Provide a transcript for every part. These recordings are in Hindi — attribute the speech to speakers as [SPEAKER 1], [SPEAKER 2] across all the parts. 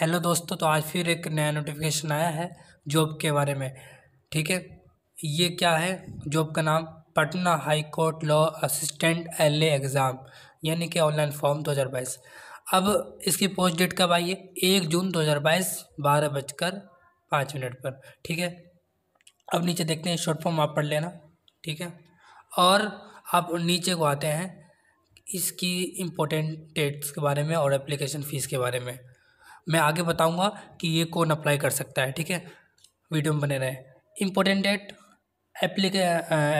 [SPEAKER 1] हेलो दोस्तों तो आज फिर एक नया नोटिफिकेशन आया है जॉब के बारे में ठीक है ये क्या है जॉब का नाम Patna high court law assistant L exam यानी कि ऑनलाइन फॉर्म 2022 अब इसकी पोस्ट डेट कब आई है एक जून 2022 बारह बजकर पाँच मिनट पर ठीक है अब नीचे देखते हैं शॉर्ट फॉर्म आप पढ़ लेना ठीक है और आप नीचे को आते हैं इसकी इम्पोर्टेंट डेट्स के बारे में और एप्लीकेशन फ़ीस के बारे में मैं आगे बताऊँगा कि ये कौन अप्लाई कर सकता है ठीक है वीडियो में बने रहे इम्पोर्टेंट डेट एप्लीके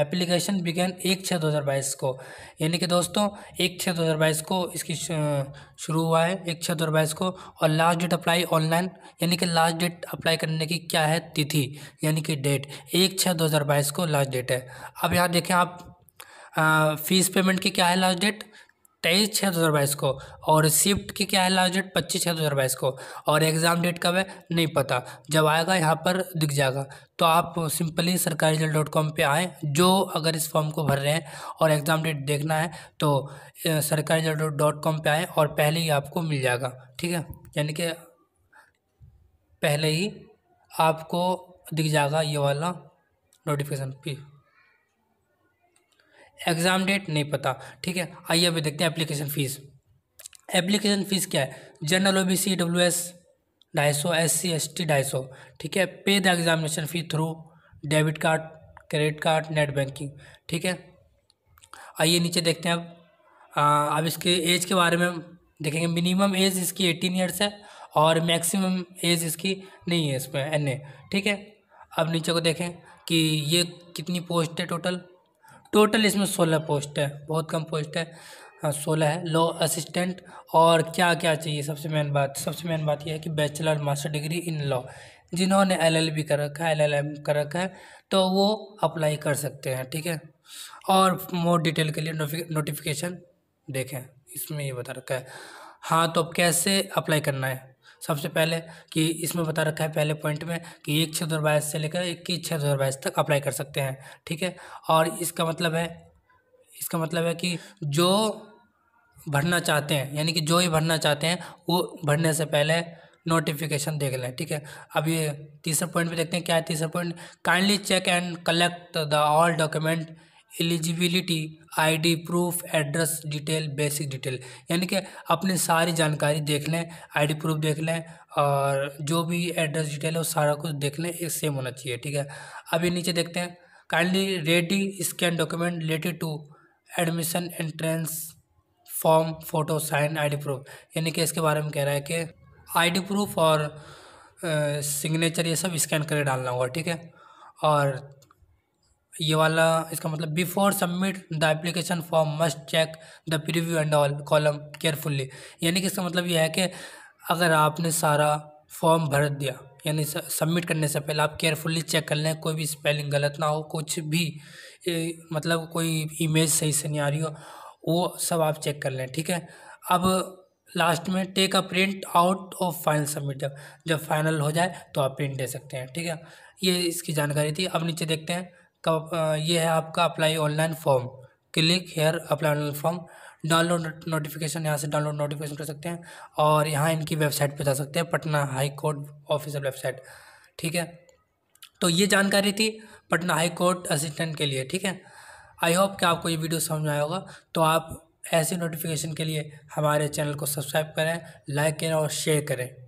[SPEAKER 1] एप्लीकेशन बिगेन एक छः दो हज़ार बाईस को यानी कि दोस्तों एक छः दो हज़ार बाईस को इसकी शुरू हुआ है एक छः दो हज़ार बाईस को और लास्ट डेट अप्लाई ऑनलाइन यानी कि लास्ट डेट अप्लाई करने की क्या है तिथि यानी कि डेट एक छः दो हज़ार बाईस को लास्ट डेट है अब यहाँ देखें आप आ, फीस पेमेंट की क्या है लास्ट डेट तेईस छः दो हज़ार बाईस को और शिफ्ट की क्या है लास्ट डेट पच्चीस छः दो हज़ार बाईस को और एग्ज़ाम डेट कब है नहीं पता जब आएगा यहाँ पर दिख जाएगा तो आप सिंपली सरकारी रिजल्ट डॉट कॉम पर आएँ जो अगर इस फॉर्म को भर रहे हैं और एग्ज़ाम डेट देखना है तो सरकारी रिजल्ट डॉट कॉम पर आएँ और पहले ही आपको मिल जाएगा ठीक है यानी कि पहले ही आपको दिख जाएगा ये वाला नोटिफिकेशन पी एग्ज़ाम डेट नहीं पता ठीक है आइए अभी देखते हैं एप्लीकेशन फ़ीस एप्लीकेशन फ़ीस क्या है general O B C W S ढाई सौ एस सी एस टी ढाई सौ ठीक है pay the examination fee through debit card credit card net banking ठीक है आइए नीचे देखते हैं अब अब इसके एज के बारे में देखेंगे मिनिमम एज इसकी एटीन ईयर्स है और मैक्सिमम एज इसकी नहीं है इसमें एन ए ठीक है अब नीचे को देखें कि ये कितनी पोस्ट है टोटल टोटल इसमें सोलह पोस्ट है बहुत कम पोस्ट है हाँ सोलह है लॉ असिस्टेंट और क्या क्या चाहिए सबसे मेन बात सबसे मेन बात यह है कि bachelor master degree in law जिन्होंने एलएलबी कर रखा है एलएलएम कर रखा है तो वो अप्लाई कर सकते हैं ठीक है और मोर डिटेल के लिए नोटिफिकेशन देखें इसमें ये बता रखा है हाँ तो अब कैसे अप्लाई करना है सबसे पहले कि इसमें बता रखा है पहले पॉइंट में कि एक छः दो बाईस से लेकर इक्कीस छः दो बाईस तक अप्लाई कर सकते हैं ठीक है और इसका मतलब है इसका मतलब है कि जो भरना चाहते हैं यानी कि जो ही भरना चाहते हैं वो भरने से पहले नोटिफिकेशन देख लें ठीक है अब ये तीसरा पॉइंट भी देखते हैं क्या है तीसरा point kindly check and collect the all document eligibility ID proof address detail basic detail यानी कि अपनी सारी जानकारी देख लें आईडी प्रूफ देख लें और जो भी एड्रेस डिटेल है वो सारा कुछ देख लें एक सेम होना चाहिए ठीक है अभी नीचे देखते हैं kindly ready scan document related to admission entrance form photo sign ID proof यानी कि इसके बारे में कह रहा है कि आईडी प्रूफ और सिग्नेचर ये सब स्कैन करके डालना होगा ठीक है और ये वाला इसका मतलब before submit the application form must check the preview and all column carefully यानी कि इसका मतलब यह है कि अगर आपने सारा फॉर्म भर दिया यानी सबमिट करने से पहले आप केयरफुली चेक कर लें कोई भी स्पेलिंग गलत ना हो कुछ भी ए, मतलब कोई इमेज सही से नहीं आ रही हो वो सब आप चेक कर लें ठीक है अब लास्ट में take a print out of final submit जब जब फाइनल हो जाए तो आप प्रिंट दे सकते हैं ठीक है ये इसकी जानकारी थी अब नीचे देखते हैं का ये है आपका apply online form click here apply online form download notification यहाँ से डाउनलोड नोटिफिकेशन कर सकते हैं और यहाँ इनकी वेबसाइट पे जा सकते हैं Patna high court officer website ठीक है तो ये जानकारी थी पटना हाई कोर्ट असिस्टेंट के लिए ठीक है आई होप कि आपको ये वीडियो समझ में आया होगा तो आप ऐसे नोटिफिकेशन के लिए हमारे चैनल को सब्सक्राइब करें लाइक करें और शेयर करें